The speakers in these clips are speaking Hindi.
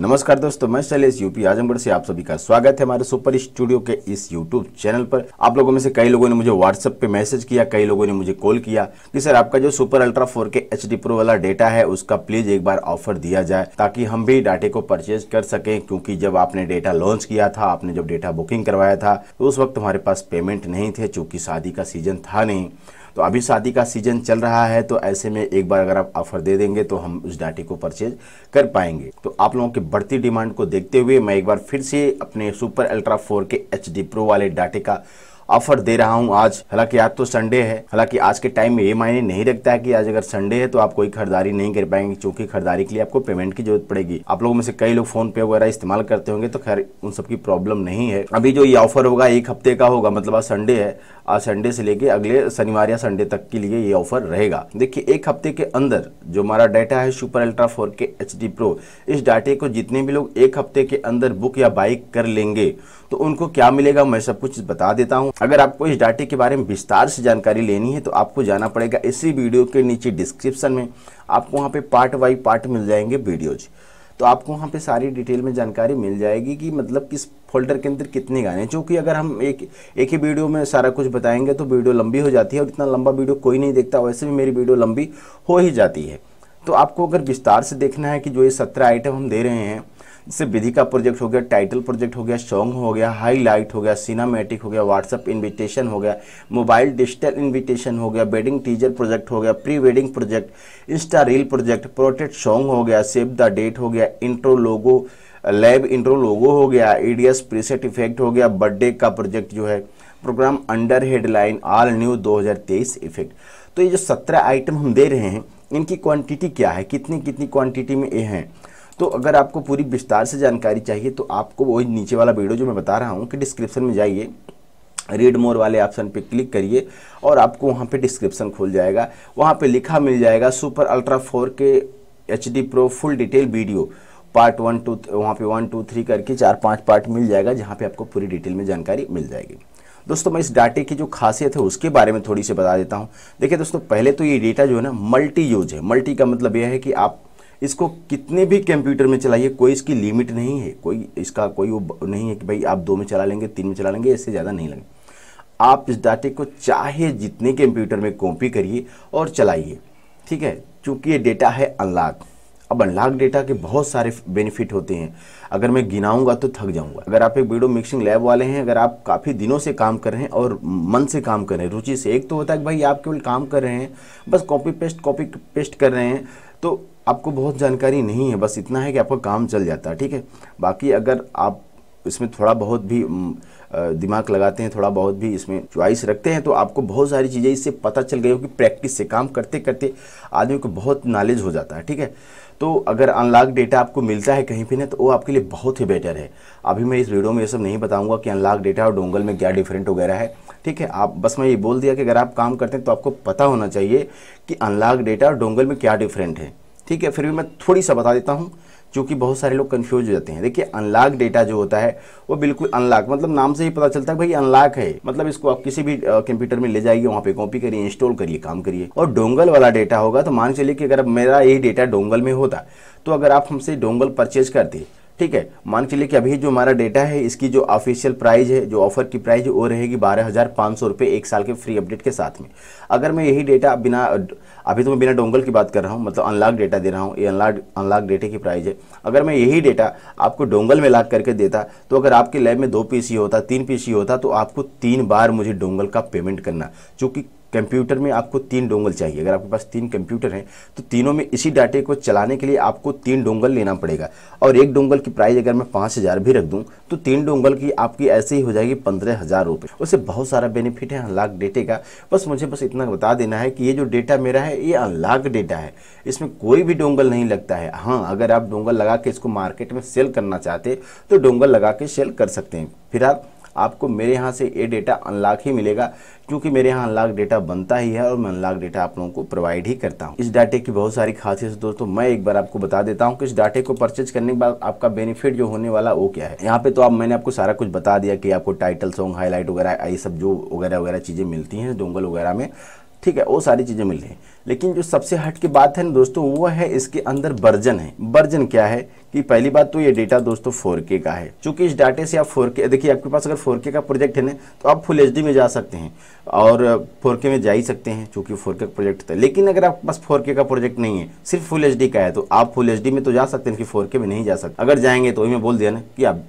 नमस्कार दोस्तों मैं शैलेश यूपी आजमगढ़ से आप सभी का स्वागत है हमारे सुपर स्टूडियो के इस यूट्यूब चैनल पर आप लोगों में से कई लोगों ने मुझे व्हाट्सएप पे मैसेज किया कई लोगों ने मुझे कॉल किया कि सर आपका जो super ultra four K H D pro वाला डेटा है उसका प्लीज एक बार ऑफर दिया जाए ताकि हम भी डाटे को परचेज कर सके क्योंकि जब आपने डेटा लॉन्च किया था आपने जब डेटा बुकिंग करवाया था तो उस वक्त हमारे पास पेमेंट नहीं थे चूंकि शादी का सीजन था नहीं तो अभी शादी का सीजन चल रहा है तो ऐसे में एक बार अगर आप ऑफर दे देंगे तो हम उस डाटी को परचेज कर पाएंगे तो आप लोगों की बढ़ती डिमांड को देखते हुए मैं एक बार फिर से अपने super ultra four K H pro वाले डाटे का ऑफर दे रहा हूँ आज हालांकि आज तो संडे है हालांकि आज के टाइम में ये मायने नहीं रखता है कि आज अगर संडे है तो आप कोई खरीदारी नहीं कर पाएंगे चूंकि खरीदारी के लिए आपको पेमेंट की जरूरत पड़ेगी आप लोगों में से कई लोग फोन पे वगैरह इस्तेमाल करते होंगे तो खैर उन सबकी प्रॉब्लम नहीं है अभी जो ये ऑफर होगा एक हफ्ते का होगा मतलब आज संडे है आज संडे से लेके अगले शनिवार या संडे तक के लिए ये ऑफर रहेगा देखिए एक हफ्ते के अंदर जो हमारा डाटा है super ultra four K H pro इस डाटे को जितने भी लोग एक हफ्ते के अंदर बुक या बाइक कर लेंगे तो उनको क्या मिलेगा मैं सब कुछ बता देता हूँ अगर आपको इस डाटे के बारे में विस्तार से जानकारी लेनी है तो आपको जाना पड़ेगा इसी वीडियो के नीचे डिस्क्रिप्शन में आपको वहाँ पे पार्ट बाई पार्ट मिल जाएंगे वीडियोज तो आपको वहाँ पे सारी डिटेल में जानकारी मिल जाएगी कि मतलब किस फोल्डर के अंदर कितने गाने क्योंकि अगर हम एक एक ही वीडियो में सारा कुछ बताएंगे तो वीडियो लंबी हो जाती है और इतना लंबा वीडियो कोई नहीं देखता वैसे भी मेरी वीडियो लंबी हो ही जाती है तो आपको अगर विस्तार से देखना है कि जो ये सत्रह आइटम हम दे रहे हैं जैसे विधि का प्रोजेक्ट हो गया टाइटल प्रोजेक्ट हो गया सॉन्ग हो गया हाईलाइट हो गया सिनेमेटिक हो गया व्हाट्सअप इन्विटेशन हो गया मोबाइल डिजिटल इन्विटेशन हो गया वेडिंग टीजर प्रोजेक्ट हो गया pre wedding project insta reel project protect song हो गया सेव द डेट हो गया intro logo lab intro logo हो गया ईडीएस प्रीसेट इफेक्ट हो गया बर्थडे का प्रोजेक्ट जो है program under headline all new 2023 effect तो ये जो 17 आइटम हम दे रहे हैं इनकी क्वांटिटी क्या है कितनी कितनी क्वांटिटी में ये हैं तो अगर आपको पूरी विस्तार से जानकारी चाहिए तो आपको वही नीचे वाला वीडियो जो मैं बता रहा हूँ कि डिस्क्रिप्शन में जाइए रीड मोर वाले ऑप्शन पे क्लिक करिए और आपको वहाँ पे डिस्क्रिप्शन खुल जाएगा वहाँ पे लिखा मिल जाएगा super ultra four K H D pro full detail video part one two वहाँ पे वन टू थ्री करके चार पांच पार्ट मिल जाएगा जहाँ पे आपको पूरी डिटेल में जानकारी मिल जाएगी दोस्तों मैं इस डाटे की जो खासियत है उसके बारे में थोड़ी सी बता देता हूँ देखिए दोस्तों पहले तो ये डेटा जो है ना मल्टी यूज है मल्टी का मतलब यह है कि आप इसको कितने भी कंप्यूटर में चलाइए कोई इसकी लिमिट नहीं है कोई इसका कोई वो नहीं है कि भाई आप दो में चला लेंगे तीन में चला लेंगे इससे ज़्यादा नहीं लगे आप इस डाटे को चाहे जितने कंप्यूटर में कॉपी करिए और चलाइए ठीक है चूँकि ये डेटा है अनलॉक अब अनलॉक डेटा के बहुत सारे बेनिफिट होते हैं अगर मैं गिनाऊंगा तो थक जाऊंगा अगर आप एक वीडियो मिक्सिंग लैब वाले हैं अगर आप काफ़ी दिनों से काम कर रहे हैं और मन से काम कर रहे हैं रुचि से एक तो होता है कि भाई आप केवल काम कर रहे हैं बस कॉपी पेस्ट कॉपी पेस्ट कर रहे हैं तो आपको बहुत जानकारी नहीं है बस इतना है कि आपका काम चल जाता है ठीक है बाकी अगर आप इसमें थोड़ा बहुत भी दिमाग लगाते हैं थोड़ा बहुत भी इसमें च्वाइस रखते हैं तो आपको बहुत सारी चीज़ें इससे पता चल गई हो कि प्रैक्टिस से काम करते करते आदमी को बहुत नॉलेज हो जाता है ठीक है तो अगर अनलॉक डेटा आपको मिलता है कहीं पर ना तो वो आपके लिए बहुत ही बेटर है अभी मैं इस वीडियो में ये सब नहीं बताऊँगा कि अनलॉक डेटा और डोंगल में क्या डिफरेंट वगैरह है ठीक है आप बस मैं ये बोल दिया कि अगर आप काम करते हैं तो आपको पता होना चाहिए कि अनलॉक डेटा और डोंगल में क्या डिफरेंट है ठीक है फिर भी मैं थोड़ी सा बता देता हूँ जो कि बहुत सारे लोग कन्फ्यूज हो जाते हैं देखिए अनलॉक डेटा जो होता है वो बिल्कुल अनलॉक मतलब नाम से ही पता चलता है भाई अनलॉक है मतलब इसको आप किसी भी कंप्यूटर में ले जाइए वहाँ पे कॉपी करिए इंस्टॉल करिए काम करिए और डोंगल वाला डेटा होगा तो मान चलिए कि अगर मेरा यही डेटा डोंगल में होता तो अगर आप हमसे डोंगल परचेज करते ठीक है मान के लिए कि अभी जो हमारा डेटा है इसकी जो ऑफिशियल प्राइस है जो ऑफर की प्राइस है वो रहेगी बारह हज़ार पाँच सौ रुपये एक साल के फ्री अपडेट के साथ में अगर मैं यही डेटा बिना अभी तो मैं बिना डोंगल की बात कर रहा हूँ मतलब अनलॉक डेटा दे रहा हूँ ये अनलॉक अनलॉक डेटे की प्राइस है अगर मैं यही डेटा आपको डोंगल में लॉक करके देता तो अगर आपके लैब में दो पीसी होता तीन पीसी होता तो आपको तीन बार मुझे डोंगल का पेमेंट करना चूँकि कंप्यूटर में आपको तीन डोंगल चाहिए अगर आपके पास तीन कंप्यूटर हैं तो तीनों में इसी डाटे को चलाने के लिए आपको तीन डोंगल लेना पड़ेगा और एक डोंगल की प्राइस अगर मैं पाँच हज़ार भी रख दूँ तो तीन डोंगल की आपकी ऐसे ही हो जाएगी पंद्रह हज़ार रुपये उससे बहुत सारा बेनिफिट है अनलाक डेटे का बस मुझे बस इतना बता देना है कि ये जो डेटा मेरा है ये अनलॉक डेटा है इसमें कोई भी डोंगल नहीं लगता है हाँ अगर आप डोंगल लगा के इसको मार्केट में सेल करना चाहते तो डोंगल लगा के सेल कर सकते हैं फिर आप आपको मेरे यहाँ से ये डेटा अनलॉक ही मिलेगा क्योंकि मेरे यहाँ अनलॉक डेटा बनता ही है और मैं अनलॉक डेटा आप लोगों को प्रोवाइड ही करता हूँ इस डाटे की बहुत सारी खासियत दोस्तों तो मैं एक बार आपको बता देता हूँ कि इस डाटे को परचेज करने के बाद आपका बेनिफिट जो होने वाला वो क्या है यहाँ पे तो आप मैंने आपको सारा कुछ बता दिया कि आपको टाइटल सॉन्ग हाईलाइट वगैरह ये सब जो वगैरह वगैरह चीज़ें मिलती हैं डोंगल वगैरह में ठीक है वो सारी चीज़ें मिल रही हैं लेकिन जो सबसे हट की बात है ना दोस्तों वो है इसके अंदर वर्जन है वर्जन क्या है कि पहली बात तो ये डेटा दोस्तों 4K का है क्योंकि इस डाटे से आप 4K देखिए आपके पास अगर 4K का प्रोजेक्ट है ना तो आप फुल एच में जा सकते हैं और 4K में जा ही सकते हैं क्योंकि 4K का प्रोजेक्ट था लेकिन अगर आपके पास 4K का प्रोजेक्ट नहीं है सिर्फ फुल एच का है तो आप फुल एच में तो जा सकते हैं लेकिन के में नहीं जा सकते अगर जाएंगे तो वही मैं बोल दिया ना कि आप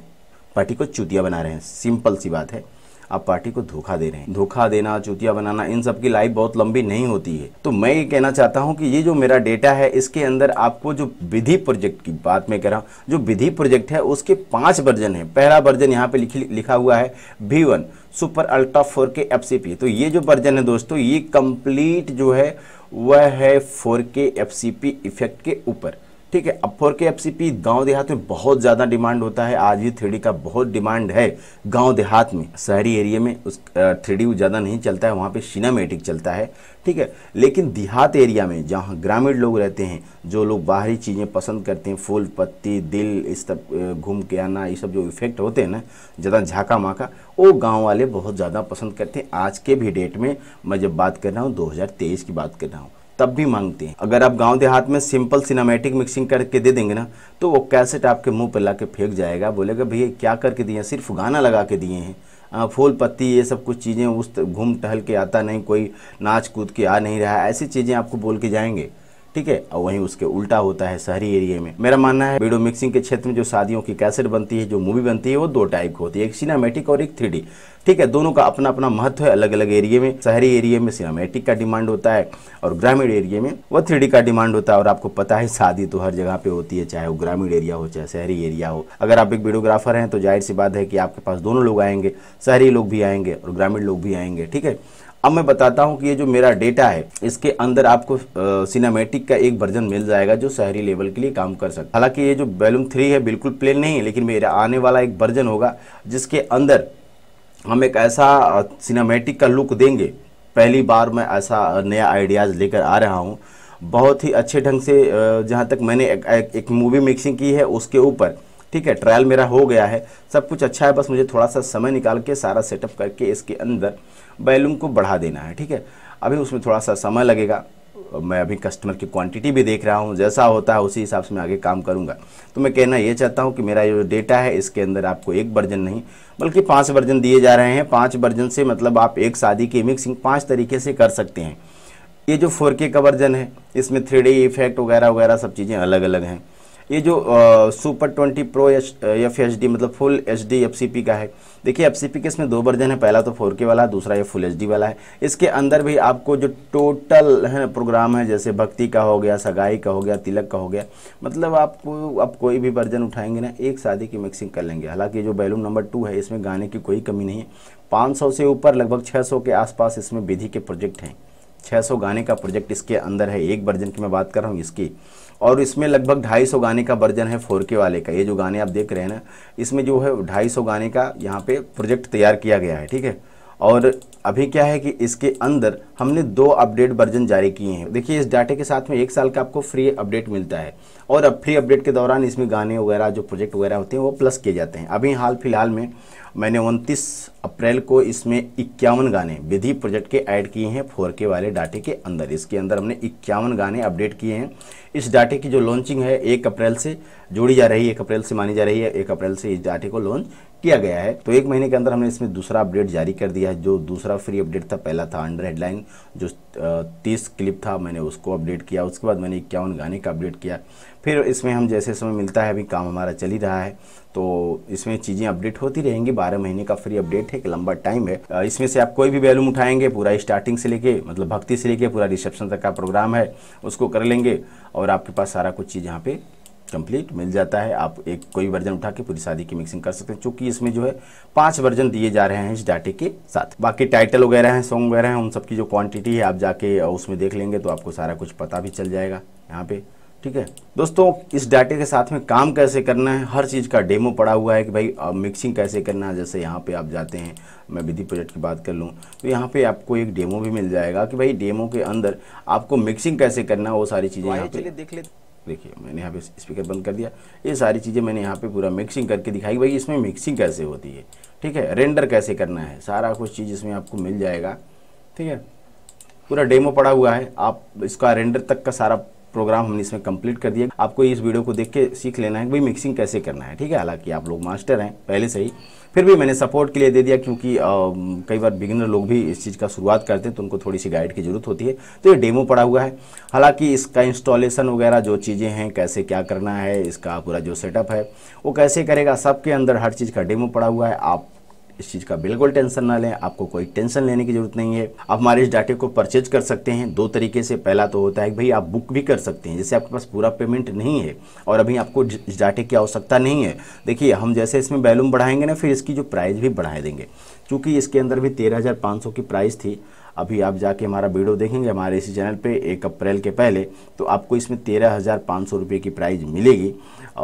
पार्टी को चूतिया बना रहे हैं सिंपल सी बात है आप पार्टी को धोखा दे रहे हैं धोखा देना चुतिया बनाना इन सब की लाइफ बहुत लंबी नहीं होती है तो मैं ये कहना चाहता हूँ कि ये जो मेरा डेटा है इसके अंदर आपको जो विधि प्रोजेक्ट की बात मैं कर रहा हूँ जो विधि प्रोजेक्ट है उसके पांच वर्जन है पहला वर्जन यहाँ पे लिखा हुआ है भी one super ultra four K F तो ये जो वर्जन है दोस्तों ये कंप्लीट जो है वह है फोर के एफ इफेक्ट के ऊपर ठीक है अब four K F C P गाँव देहात में बहुत ज़्यादा डिमांड होता है आज भी थ्री का बहुत डिमांड है गाँव देहात में शहरी एरिया में उस थ्री ज़्यादा नहीं चलता है वहाँ पर सिनेमेटिक चलता है ठीक है लेकिन देहात एरिया में जहाँ ग्रामीण लोग रहते हैं जो लोग बाहरी चीज़ें पसंद करते हैं फूल पत्ती दिल इस तब घूम के आना ये सब जो इफेक्ट होते हैं ना ज़्यादा झाका माका वो गाँव वाले बहुत ज़्यादा पसंद करते हैं आज के भी डेट में मैं जब बात कर रहा हूँ दो की बात कर रहा हूँ तब भी मांगते हैं अगर आप गांव देहात में सिंपल सिनेमैटिक मिक्सिंग करके दे देंगे ना तो वो कैसेट आपके मुंह पर ला के फेंक जाएगा बोलेगा भैया क्या करके दिए हैं सिर्फ गाना लगा के दिए हैं फूल पत्ती ये सब कुछ चीज़ें उस घूम टहल के आता नहीं कोई नाच कूद के आ नहीं रहा ऐसी चीज़ें आपको बोल के जाएंगे ठीक है और वहीं उसके उल्टा होता है शहरी एरिया में मेरा मानना है वीडियो मिक्सिंग के क्षेत्र में जो शादियों की कैसेट बनती है जो मूवी बनती है वो दो टाइप की होती है एक सिनेमेटिक और एक थ्री ठीक है दोनों का अपना अपना महत्व है अलग अलग एरिया में शहरी एरिया में सिनेमेटिक का डिमांड होता है और ग्रामीण एरिया में वो थ्री का डिमांड होता है और आपको पता है शादी तो हर जगह पे होती है चाहे वो ग्रामीण एरिया हो चाहे शहरी एरिया हो अगर आप एक वीडियोग्राफर हैं तो जाहिर सी बात है कि आपके पास दोनों लोग आएंगे शहरी लोग भी आएंगे और ग्रामीण लोग भी आएंगे ठीक है अब मैं बताता हूँ कि ये जो मेरा डेटा है इसके अंदर आपको सिनेमेटिक का एक वर्जन मिल जाएगा जो शहरी लेवल के लिए काम कर सकता हालांकि ये जो बैलूम थ्री है बिल्कुल प्लेन नहीं है लेकिन मेरा आने वाला एक वर्जन होगा जिसके अंदर हम एक ऐसा सिनेमेटिक का लुक देंगे पहली बार मैं ऐसा नया आइडियाज़ लेकर आ रहा हूँ बहुत ही अच्छे ढंग से जहाँ तक मैंने एक, एक, एक मूवी मिक्सिंग की है उसके ऊपर ठीक है ट्रायल मेरा हो गया है सब कुछ अच्छा है बस मुझे थोड़ा सा समय निकाल के सारा सेटअप करके इसके अंदर बैलूम को बढ़ा देना है ठीक है अभी उसमें थोड़ा सा समय लगेगा मैं अभी कस्टमर की क्वांटिटी भी देख रहा हूँ जैसा होता है उसी हिसाब से मैं आगे काम करूँगा तो मैं कहना ये चाहता हूँ कि मेरा जो डेटा है इसके अंदर आपको एक वर्जन नहीं बल्कि पाँच वर्जन दिए जा रहे हैं पाँच वर्जन से मतलब आप एक शादी की मिक्सिंग पाँच तरीके से कर सकते हैं ये जो फोर का वर्जन है इसमें थ्री इफेक्ट वगैरह वगैरह सब चीज़ें अलग अलग हैं ये जो super twenty pro F H D मतलब full H D F C P का है देखिए एफ सी पी के इसमें दो वर्जन है पहला तो फोर के वाला है दूसरा ये फुल एच डी वाला है इसके अंदर भी आपको जो टोटल है प्रोग्राम है जैसे भक्ति का हो गया सगाई का हो गया तिलक का हो गया मतलब आपको आप कोई भी वर्जन उठाएंगे ना एक शादी की मिक्सिंग कर लेंगे हालांकि जो बैलूम नंबर टू है इसमें गाने की कोई कमी नहीं है सौ से ऊपर लगभग सौ के आसपास इसमें विधि के प्रोजेक्ट हैं 600 गाने का प्रोजेक्ट इसके अंदर है एक वर्जन की मैं बात कर रहा हूँ इसकी और इसमें लगभग 250 गाने का वर्जन है फोर के वाले का ये जो गाने आप देख रहे हैं ना इसमें जो है 250 गाने का यहाँ पे प्रोजेक्ट तैयार किया गया है ठीक है और अभी क्या है कि इसके अंदर हमने दो अपडेट वर्जन जारी किए हैं देखिए इस डाटे के साथ में एक साल का आपको फ्री अपडेट मिलता है और अब फ्री अपडेट के दौरान इसमें गाने वगैरह जो प्रोजेक्ट वगैरह होते हैं वो प्लस किए जाते हैं अभी हाल फिलहाल में मैंने उनतीस अप्रैल को इसमें इक्यावन गाने विधि प्रोजेक्ट के ऐड किए हैं फोर के वाले डाटे के अंदर इसके अंदर हमने इक्यावन गाने अपडेट किए हैं इस डाटे की जो लॉन्चिंग है एक अप्रैल से जोड़ी जा रही है एक अप्रैल से मानी जा रही है एक अप्रैल से इस डाटे को लॉन्च किया गया है तो एक महीने के अंदर हमने इसमें दूसरा अपडेट जारी कर दिया है जो दूसरा फ्री अपडेट था पहला था अंडर हेडलाइन जो तीस क्लिप था मैंने उसको अपडेट किया उसके बाद मैंने इक्यावन गाने का अपडेट किया फिर इसमें हम जैसे समय मिलता है अभी काम हमारा चल ही रहा है तो इसमें चीज़ें अपडेट होती रहेंगी बारह महीने का फ्री अपडेट है एक लंबा टाइम है इसमें से आप कोई भी वैल्यूम उठाएंगे पूरा स्टार्टिंग से लेके मतलब भक्ति से लेके पूरा रिसेप्शन तक का प्रोग्राम है उसको कर लेंगे और आपके पास सारा कुछ चीज़ यहाँ पे कंप्लीट मिल जाता है आप एक कोई वर्जन उठा के पूरी शादी की मिक्सिंग कर सकते हैं चूंकि इसमें जो है पांच वर्जन दिए जा रहे हैं इस डाटे के साथ बाकी टाइटल वगैरह हैं सॉन्ग वगैरह हैं उन सबकी जो क्वांटिटी है आप जाके उसमें देख लेंगे तो आपको सारा कुछ पता भी चल जाएगा यहाँ पे ठीक है दोस्तों इस डाटे के साथ में काम कैसे करना है हर चीज़ का डेमो पड़ा हुआ है कि भाई मिक्सिंग कैसे करना है जैसे यहाँ पे आप जाते हैं मैं विधि प्रोजेक्ट की बात कर लूँ तो यहाँ पे आपको एक डेमो भी मिल जाएगा कि भाई डेमो के अंदर आपको मिक्सिंग कैसे करना है वो सारी चीज़ें यहाँ पे देख लेते देखिए मैंने यहाँ पे स्पीकर बंद कर दिया ये सारी चीज़ें मैंने यहाँ पे पूरा मिक्सिंग करके दिखाई भाई इसमें मिक्सिंग कैसे होती है ठीक है रेंडर कैसे करना है सारा कुछ चीज़ इसमें आपको मिल जाएगा ठीक है पूरा डेमो पड़ा हुआ है आप इसका रेंडर तक का सारा प्रोग्राम हमने इसमें कंप्लीट कर दिया आपको इस वीडियो को देख के सीख लेना है कि भाई मिक्सिंग कैसे करना है ठीक है हालांकि आप लोग मास्टर हैं पहले से ही फिर भी मैंने सपोर्ट के लिए दे दिया क्योंकि आ, कई बार बिगिनर लोग भी इस चीज़ का शुरुआत करते हैं तो उनको थोड़ी सी गाइड की ज़रूरत होती है तो ये डेमो पड़ा हुआ है हालांकि इसका इंस्टॉलेशन वगैरह जो चीज़ें हैं कैसे क्या करना है इसका पूरा जो सेटअप है वो कैसे करेगा सबके अंदर हर चीज़ का डेमो पड़ा हुआ है आप इस चीज़ का बिल्कुल टेंशन ना लें आपको कोई टेंशन लेने की जरूरत नहीं है आप हमारे इस डाटे को परचेज कर सकते हैं दो तरीके से पहला तो होता है कि भाई आप बुक भी कर सकते हैं जैसे आपके पास पूरा पेमेंट नहीं है और अभी आपको इस डाटे की आवश्यकता नहीं है देखिए हम जैसे इसमें वैल्यूम बढ़ाएंगे ना फिर इसकी जो प्राइस भी बढ़ा देंगे चूँकि इसके अंदर भी तेरह की प्राइस थी अभी आप जाके हमारा वीडियो देखेंगे हमारे इसी चैनल पे एक अप्रैल के पहले तो आपको इसमें तेरह हज़ार पाँच सौ रुपये की प्राइज़ मिलेगी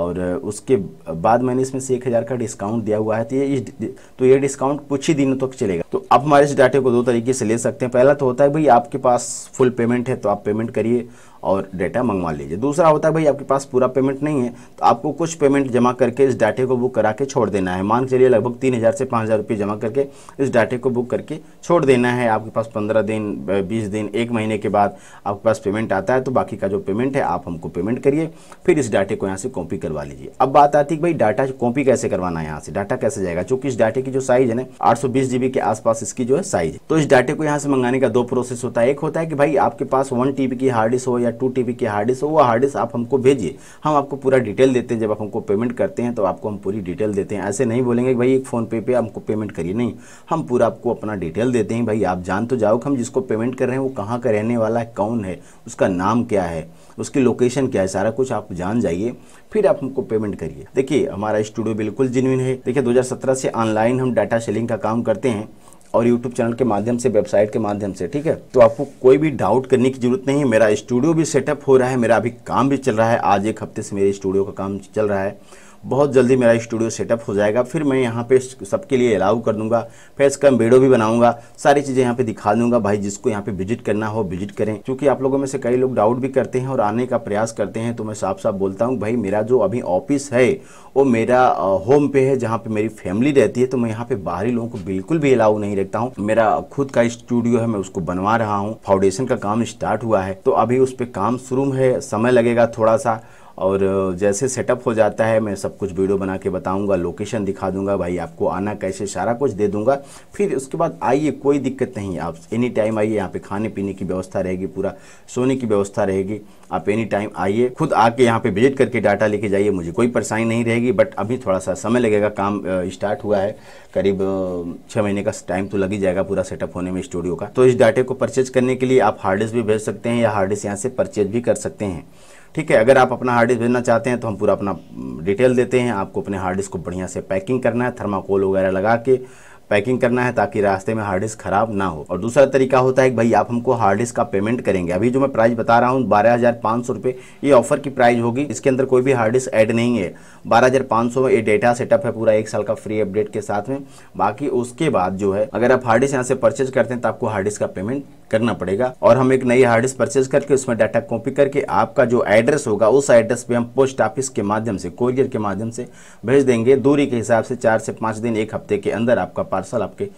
और उसके बाद मैंने इसमें से एक हज़ार का डिस्काउंट दिया हुआ है तो ये तो ये डिस्काउंट कुछ ही दिनों तक चलेगा तो आप हमारे इस डाटे को दो तरीके से ले सकते हैं पहला तो होता है भाई आपके पास फुल पेमेंट है तो आप पेमेंट करिए और डाटा मंगवा लीजिए दूसरा होता है भाई आपके पास पूरा पेमेंट नहीं है तो आपको कुछ पेमेंट जमा करके इस डाटे को बुक करा के छोड़ देना है मान के चलिए लगभग तीन हज़ार से पाँच हज़ार रुपये जमा करके इस डाटे को बुक करके छोड़ देना है आपके पास पंद्रह दिन बीस दिन एक महीने के बाद आपके पास पेमेंट आता है तो बाकी का जो पेमेंट है आप हमको पेमेंट करिए फिर इस डाटे को यहाँ से कॉपी करवा लीजिए अब बात आती है भाई डाटा कॉपी कैसे करवाना है यहाँ से डाटा कैसे जाएगा चूँकि इस डाटे की जो साइज है ना आठ के आसपास इसकी जो है साइज तो इस डाटे को यहाँ से मंगाने का दो प्रोसेस होता है एक होता है कि भाई आपके पास वन टी की हार्ड डिस्क हो या या टू टी की हार्ड डिस्क हो वो हार्ड डिस्क आप हमको भेजिए हम आपको पूरा डिटेल देते हैं जब आप हमको पेमेंट करते हैं तो आपको हम पूरी डिटेल देते हैं ऐसे नहीं बोलेंगे भाई एक फ़ोन पे पे हमको पेमेंट करिए नहीं हम पूरा आपको अपना डिटेल देते हैं भाई आप जान तो जाओ कि हम जिसको पेमेंट कर रहे हैं वो कहाँ का रहने वाला है कौन है उसका नाम क्या है उसकी लोकेशन क्या है सारा कुछ आप जान जाइए फिर आप हमको पेमेंट करिए देखिए हमारा स्टूडियो बिल्कुल जिनविन है देखिए 2017 से ऑनलाइन हम डाटा सेलिंग का काम करते हैं और यूट्यूब चैनल के माध्यम से वेबसाइट के माध्यम से ठीक है तो आपको कोई भी डाउट करने की जरूरत नहीं है मेरा स्टूडियो भी सेटअप हो रहा है मेरा अभी काम भी चल रहा है आज एक हफ्ते से मेरे स्टूडियो का काम चल रहा है बहुत जल्दी मेरा स्टूडियो सेटअप हो जाएगा फिर मैं यहाँ पे सबके लिए अलाउ कर दूंगा फिर इसका वीडियो भी बनाऊंगा सारी चीज़ें यहाँ पे दिखा दूंगा भाई जिसको यहाँ पे विजिट करना हो विजिट करें क्योंकि आप लोगों में से कई लोग डाउट भी करते हैं और आने का प्रयास करते हैं तो मैं साफ साफ बोलता हूँ भाई मेरा जो अभी ऑफिस है वो मेरा होम पे है जहाँ पे मेरी फैमिली रहती है तो मैं यहाँ पे बाहरी लोगों को बिल्कुल भी अलाउ नहीं रखता हूँ मेरा खुद का स्टूडियो है मैं उसको बनवा रहा हूँ फाउंडेशन का काम स्टार्ट हुआ है तो अभी उस पर काम शुरू है समय लगेगा थोड़ा सा और जैसे सेटअप हो जाता है मैं सब कुछ वीडियो बना के बताऊंगा लोकेशन दिखा दूंगा भाई आपको आना कैसे सारा कुछ दे दूंगा फिर उसके बाद आइए कोई दिक्कत नहीं आप एनी टाइम आइए यहाँ पे खाने पीने की व्यवस्था रहेगी पूरा सोने की व्यवस्था रहेगी आप एनी टाइम आइए खुद आके यहाँ पे विजिट करके डाटा लेके जाइए मुझे कोई परेशानी नहीं रहेगी बट अभी थोड़ा सा समय लगेगा काम स्टार्ट हुआ है करीब छः महीने का टाइम तो लग ही जाएगा पूरा सेटअप होने में स्टूडियो का तो इस डाटे को परचेज करने के लिए आप हार्ड डिस्क भी भेज सकते हैं या हार्ड डिस्क यहाँ से परचेज भी कर सकते हैं ठीक है अगर आप अपना हार्ड डिस्क भेजना चाहते हैं तो हम पूरा अपना डिटेल देते हैं आपको अपने हार्ड डिस्क को बढ़िया से पैकिंग करना है थर्माकोल वगैरह लगा के पैकिंग करना है ताकि रास्ते में हार्ड डिस्क खराब ना हो और दूसरा तरीका होता है कि भाई आप हमको हार्ड डिस्क का पेमेंट करेंगे अभी जो मैं प्राइस बता रहा हूँ बारह हज़ार पाँच सौ रुपये ये ऑफर की प्राइस होगी इसके अंदर कोई भी हार्ड डिस्क ऐड नहीं है बारह हज़ार पाँच सौ ये डेटा सेटअप है पूरा एक साल का फ्री अपडेट के साथ में बाकी उसके बाद जो है अगर आप हार्ड डिस्क यहाँ से परचेज करते हैं तो आपको हार्ड डिस्क का पेमेंट करना पड़ेगा और हम एक नई हार्ड डिस्क परचेज करके उसमें डाटा कॉपी करके आपका जो एड्रेस होगा उस एड्रेस पे हम पोस्ट ऑफिस के माध्यम से कोरियर के माध्यम से भेज देंगे दूरी के हिसाब से चार से पाँच दिन एक हफ्ते के अंदर आपका पार्सल आपके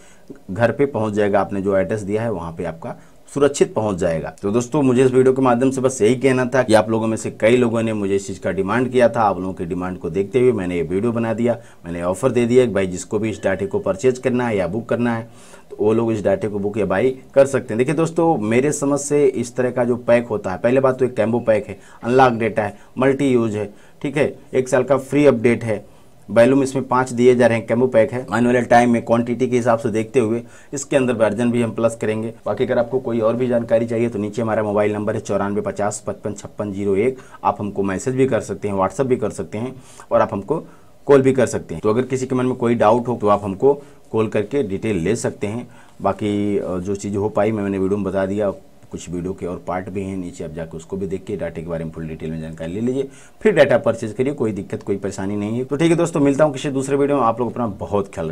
घर पे पहुंच जाएगा आपने जो एड्रेस दिया है वहाँ पे आपका सुरक्षित पहुंच जाएगा तो दोस्तों मुझे इस वीडियो के माध्यम से बस यही कहना था कि आप लोगों में से कई लोगों ने मुझे इस चीज़ का डिमांड किया था आप लोगों की डिमांड को देखते हुए मैंने ये वीडियो बना दिया मैंने ऑफर दे दिया कि भाई जिसको भी इस डाटे को परचेज करना है या बुक करना है तो वो लोग इस डाटे को बुक या बाई कर सकते हैं देखिए दोस्तों मेरे समझ से इस तरह का जो पैक होता है पहले बात तो एक कैम्बो पैक है अनलॉक डेटा है मल्टी यूज है ठीक है एक साल का फ्री अपडेट है वैल्यूम इसमें पाँच दिए जा रहे हैं कैमो पैक है मैनुअल टाइम में क्वांटिटी के हिसाब से देखते हुए इसके अंदर वर्जन भी हम प्लस करेंगे बाकी अगर आपको कोई और भी जानकारी चाहिए तो नीचे हमारा मोबाइल नंबर है चौरानवे पचास पचपन छप्पन जीरो एक आप हमको मैसेज भी कर सकते हैं व्हाट्सअप भी कर सकते हैं और आप हमको कॉल भी कर सकते हैं तो अगर किसी के मन में कोई डाउट हो तो आप हमको कॉल करके डिटेल ले सकते हैं बाकी जो चीज़ हो पाई मैंने वीडियो में बता दिया कुछ वीडियो के और पार्ट भी हैं नीचे आप जाकर उसको भी देख के डाटा के बारे में फुल डिटेल में जानकारी ले लीजिए फिर डाटा परचेज करिए कोई दिक्कत कोई परेशानी नहीं है तो ठीक है दोस्तों मिलता हूँ किसी दूसरे वीडियो में आप लोग अपना बहुत ख्याल